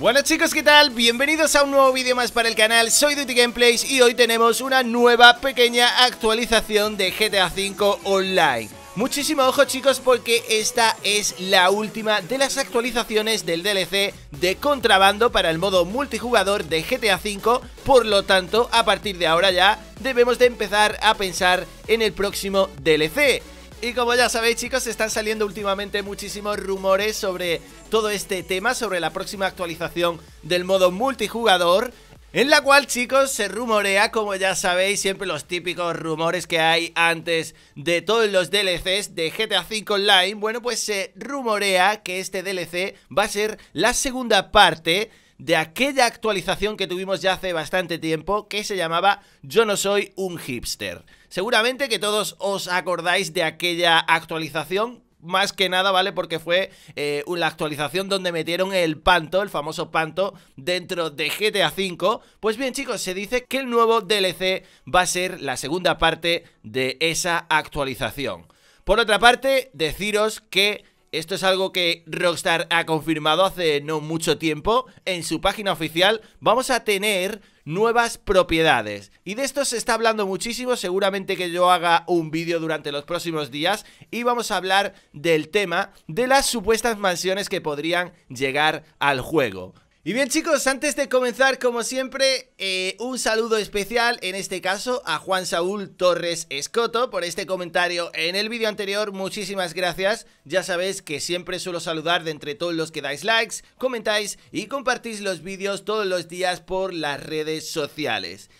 Bueno chicos, ¿qué tal? Bienvenidos a un nuevo vídeo más para el canal, soy Duty Gameplays y hoy tenemos una nueva pequeña actualización de GTA V Online. Muchísimo ojo chicos porque esta es la última de las actualizaciones del DLC de contrabando para el modo multijugador de GTA V, por lo tanto a partir de ahora ya debemos de empezar a pensar en el próximo DLC. Y como ya sabéis chicos, están saliendo últimamente muchísimos rumores sobre todo este tema, sobre la próxima actualización del modo multijugador. En la cual, chicos, se rumorea, como ya sabéis, siempre los típicos rumores que hay antes de todos los DLCs de GTA V Online. Bueno, pues se rumorea que este DLC va a ser la segunda parte de aquella actualización que tuvimos ya hace bastante tiempo que se llamaba Yo no soy un hipster. Seguramente que todos os acordáis de aquella actualización más que nada, ¿vale? Porque fue eh, la actualización donde metieron el panto, el famoso panto, dentro de GTA V. Pues bien, chicos, se dice que el nuevo DLC va a ser la segunda parte de esa actualización. Por otra parte, deciros que esto es algo que Rockstar ha confirmado hace no mucho tiempo en su página oficial. Vamos a tener nuevas propiedades. Y de esto se está hablando muchísimo, seguramente que yo haga un vídeo durante los próximos días y vamos a hablar del tema de las supuestas mansiones que podrían llegar al juego. Y bien chicos, antes de comenzar, como siempre, eh, un saludo especial, en este caso, a Juan Saúl Torres Escoto por este comentario en el vídeo anterior, muchísimas gracias, ya sabéis que siempre suelo saludar de entre todos los que dais likes, comentáis y compartís los vídeos todos los días por las redes sociales.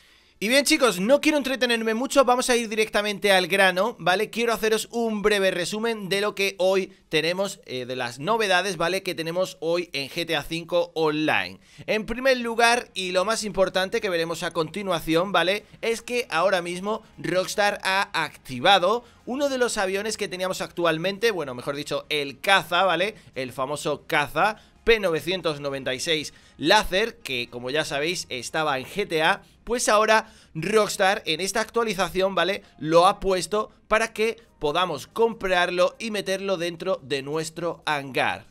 Y bien chicos, no quiero entretenerme mucho, vamos a ir directamente al grano, ¿vale? Quiero haceros un breve resumen de lo que hoy tenemos, eh, de las novedades, ¿vale? Que tenemos hoy en GTA V Online. En primer lugar, y lo más importante que veremos a continuación, ¿vale? Es que ahora mismo Rockstar ha activado uno de los aviones que teníamos actualmente, bueno, mejor dicho, el caza, ¿vale? El famoso caza, P996 Láser, que como ya sabéis estaba en GTA, pues ahora Rockstar en esta actualización, ¿vale? Lo ha puesto para que podamos comprarlo y meterlo dentro de nuestro hangar.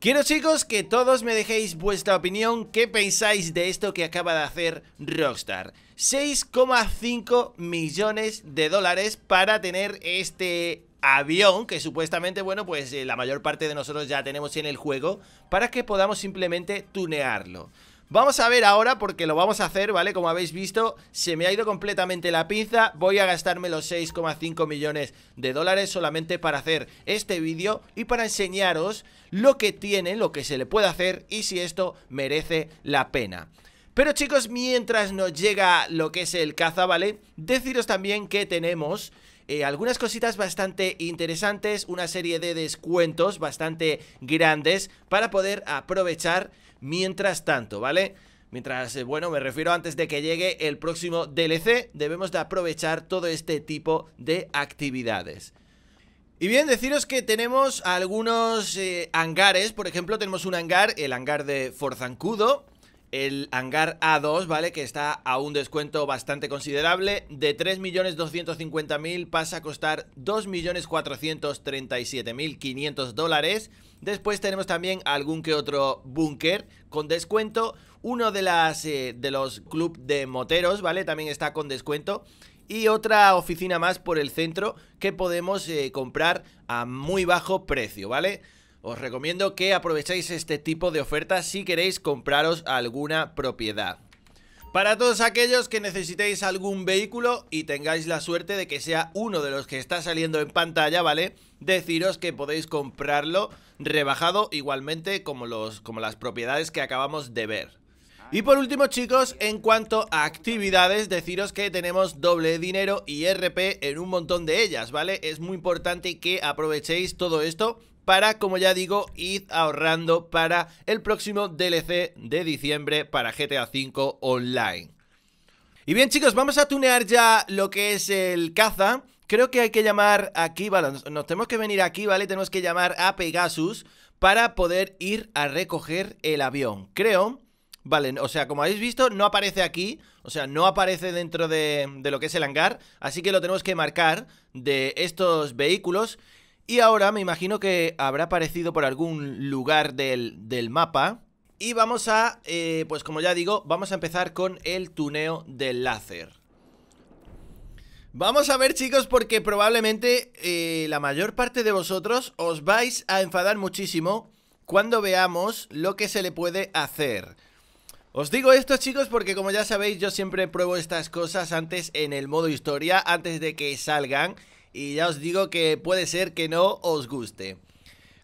Quiero chicos que todos me dejéis vuestra opinión, qué pensáis de esto que acaba de hacer Rockstar. 6,5 millones de dólares para tener este avión que supuestamente, bueno, pues eh, la mayor parte de nosotros ya tenemos en el juego para que podamos simplemente tunearlo. Vamos a ver ahora porque lo vamos a hacer, ¿vale? Como habéis visto, se me ha ido completamente la pinza Voy a gastarme los 6,5 millones de dólares solamente para hacer este vídeo Y para enseñaros lo que tiene, lo que se le puede hacer y si esto merece la pena pero chicos, mientras nos llega lo que es el caza, ¿vale? Deciros también que tenemos eh, algunas cositas bastante interesantes, una serie de descuentos bastante grandes para poder aprovechar mientras tanto, ¿vale? Mientras, eh, bueno, me refiero antes de que llegue el próximo DLC, debemos de aprovechar todo este tipo de actividades. Y bien, deciros que tenemos algunos eh, hangares, por ejemplo, tenemos un hangar, el hangar de Forzancudo, el hangar A2, ¿vale? Que está a un descuento bastante considerable. De 3.250.000 pasa a costar 2.437.500 dólares. Después tenemos también algún que otro búnker con descuento. Uno de, las, eh, de los club de moteros, ¿vale? También está con descuento y otra oficina más por el centro que podemos eh, comprar a muy bajo precio, ¿vale? Os recomiendo que aprovechéis este tipo de ofertas si queréis compraros alguna propiedad. Para todos aquellos que necesitéis algún vehículo y tengáis la suerte de que sea uno de los que está saliendo en pantalla, ¿vale? Deciros que podéis comprarlo rebajado igualmente como, los, como las propiedades que acabamos de ver. Y por último chicos, en cuanto a actividades, deciros que tenemos doble dinero y RP en un montón de ellas, ¿vale? Es muy importante que aprovechéis todo esto para, como ya digo, ir ahorrando para el próximo DLC de diciembre para GTA V Online. Y bien chicos, vamos a tunear ya lo que es el caza. Creo que hay que llamar aquí, vale, nos, tenemos que venir aquí, ¿vale? Tenemos que llamar a Pegasus para poder ir a recoger el avión. Creo... Vale, o sea, como habéis visto, no aparece aquí, o sea, no aparece dentro de, lo que es el hangar, así que lo tenemos que marcar de estos vehículos y ahora me imagino que habrá aparecido por algún lugar del, mapa. Y vamos a, eh, pues como ya digo, vamos a empezar con el tuneo del láser. Vamos a ver chicos porque probablemente eh, la mayor parte de vosotros os vais a enfadar muchísimo cuando veamos lo que se le puede hacer. Os digo esto chicos porque como ya sabéis yo siempre pruebo estas cosas antes en el modo historia, antes de que salgan y ya os digo que puede ser que no os guste.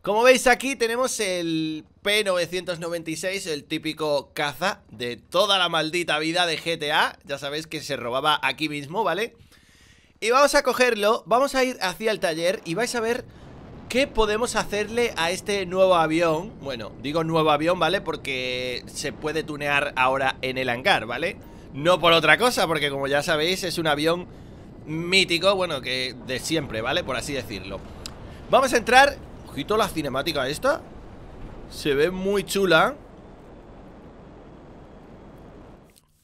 Como veis aquí tenemos el P996, el típico caza de toda la maldita vida de GTA. Ya sabéis que se robaba aquí mismo, ¿vale? Y vamos a cogerlo, vamos a ir hacia el taller y vais a ver qué podemos hacerle a este nuevo avión. Bueno, digo nuevo avión, ¿vale? Porque se puede tunear ahora en el hangar, ¿vale? No por otra cosa, porque como ya sabéis es un avión mítico, bueno, que de siempre, ¿vale? Por así decirlo Vamos a entrar, ojito la cinemática esta Se ve muy chula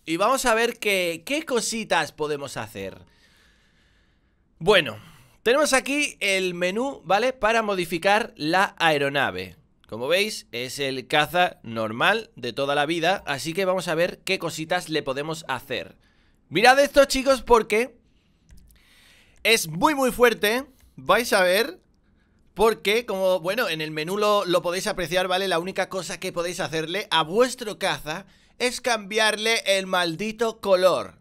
Y vamos a ver qué cositas podemos hacer Bueno, tenemos aquí el menú, ¿vale? Para modificar la aeronave como veis, es el caza normal de toda la vida, así que vamos a ver qué cositas le podemos hacer. Mirad esto, chicos, porque es muy muy fuerte, vais a ver, porque como, bueno, en el menú lo, podéis apreciar, ¿vale? La única cosa que podéis hacerle a vuestro caza es cambiarle el maldito color.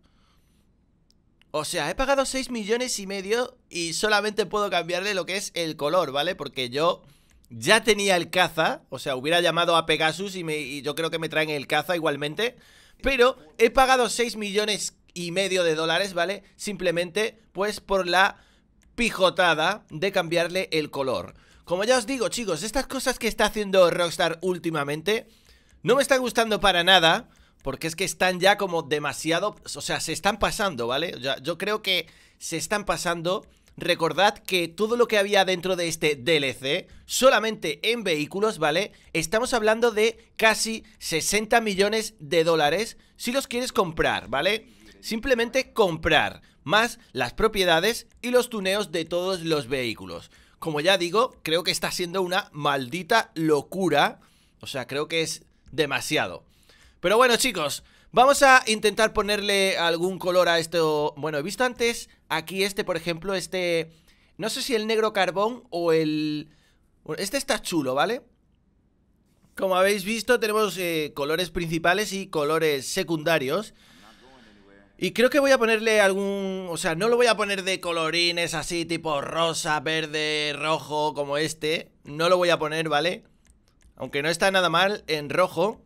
O sea, he pagado 6 millones y medio y solamente puedo cambiarle lo que es el color, ¿vale? Porque yo ya tenía el caza, o sea, hubiera llamado a Pegasus y, me, y yo creo que me traen el caza igualmente. Pero he pagado 6 millones y medio de dólares, ¿vale? Simplemente, pues, por la pijotada de cambiarle el color. Como ya os digo, chicos, estas cosas que está haciendo Rockstar últimamente no me están gustando para nada, porque es que están ya como demasiado, o sea, se están pasando, ¿vale? Yo, yo creo que se están pasando. Recordad que todo lo que había dentro de este DLC, solamente en vehículos, ¿vale? Estamos hablando de casi 60 millones de dólares si los quieres comprar, ¿vale? Simplemente comprar, más las propiedades y los tuneos de todos los vehículos. Como ya digo, creo que está siendo una maldita locura. O sea, creo que es demasiado. Pero bueno, chicos, vamos a intentar ponerle algún color a esto. Bueno, he visto antes aquí este, por ejemplo, este... No sé si el negro carbón o el... Este está chulo, ¿vale? Como habéis visto, tenemos eh, colores principales y colores secundarios. Y creo que voy a ponerle algún... O sea, no lo voy a poner de colorines así, tipo rosa, verde, rojo, como este. No lo voy a poner, ¿vale? Aunque no está nada mal en rojo.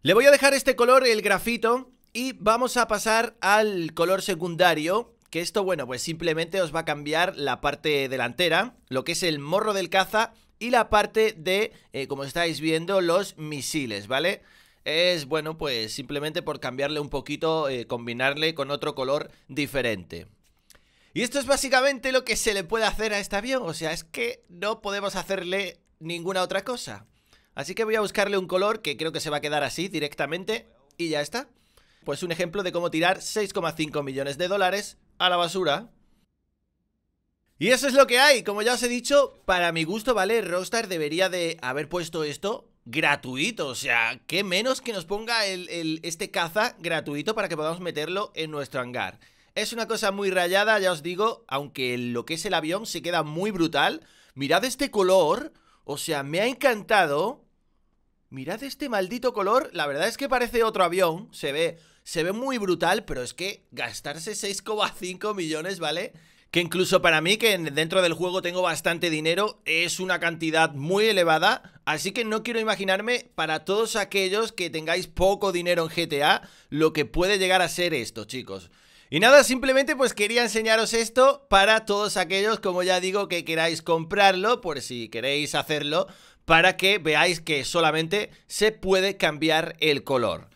Le voy a dejar este color, el grafito. Y vamos a pasar al color secundario. Que esto, bueno, pues simplemente os va a cambiar la parte delantera. Lo que es el morro del caza. Y la parte de, eh, como estáis viendo, los misiles, ¿vale? vale es, bueno, pues simplemente por cambiarle un poquito, eh, combinarle con otro color diferente. Y esto es básicamente lo que se le puede hacer a este avión, o sea, es que no podemos hacerle ninguna otra cosa. Así que voy a buscarle un color que creo que se va a quedar así directamente y ya está. Pues un ejemplo de cómo tirar 6,5 millones de dólares a la basura. Y eso es lo que hay, como ya os he dicho, para mi gusto, ¿vale? Rockstar debería de haber puesto esto gratuito. O sea, qué menos que nos ponga el, este caza gratuito para que podamos meterlo en nuestro hangar. Es una cosa muy rayada, ya os digo, aunque lo que es el avión se queda muy brutal. Mirad este color, o sea, me ha encantado. Mirad este maldito color, la verdad es que parece otro avión, se ve, se ve muy brutal, pero es que gastarse 6,5 millones, ¿vale? que incluso para mí, que dentro del juego tengo bastante dinero, es una cantidad muy elevada, así que no quiero imaginarme para todos aquellos que tengáis poco dinero en GTA lo que puede llegar a ser esto, chicos. Y nada, simplemente pues quería enseñaros esto para todos aquellos, como ya digo, que queráis comprarlo, por si queréis hacerlo, para que veáis que solamente se puede cambiar el color.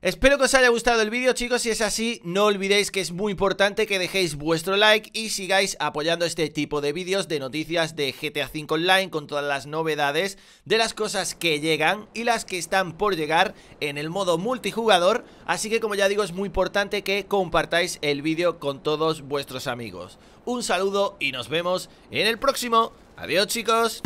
Espero que os haya gustado el vídeo chicos, si es así no olvidéis que es muy importante que dejéis vuestro like y sigáis apoyando este tipo de vídeos de noticias de GTA V Online con todas las novedades de las cosas que llegan y las que están por llegar en el modo multijugador, así que como ya digo es muy importante que compartáis el vídeo con todos vuestros amigos. Un saludo y nos vemos en el próximo. Adiós chicos.